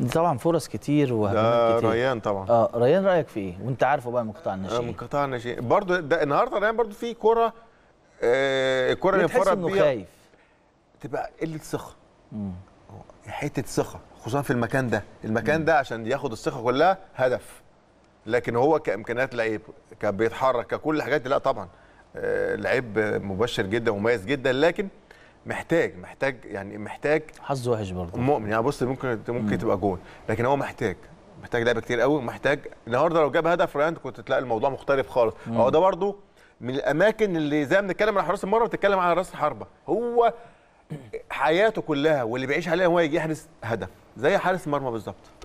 دي طبعا فرص كتير وهجمات كتير ريان طبعا اه ريان رايك في ايه وانت عارفه بقى من قطاع الناشئين آه، من قطاع الناشئين برضه ده النهارده ريان برضه في كوره آه الكوره اللي انفرد بيها خايف تبقى قله ثقه حته ثقه خصوصا في المكان ده المكان مم. ده عشان ياخد الثقه كلها هدف لكن هو كامكانيات لعيب كان بيتحرك ككل الحاجات دي لا طبعا آه لعيب مبشر جدا ومميز جدا لكن محتاج محتاج يعني محتاج حظ وحش برضه مؤمن يعني بص ممكن ممكن مم. تبقى جون لكن هو محتاج محتاج لعبه كتير قوي محتاج النهارده لو جاب هدف ريان كنت تلاقي الموضوع مختلف خالص هو ده برضه من الاماكن اللي زي ما بنتكلم على حراس المرمى بتتكلم على راس الحربه هو حياته كلها واللي بيعيش عليها هو يجي يحرز هدف زي حارس المرمى بالظبط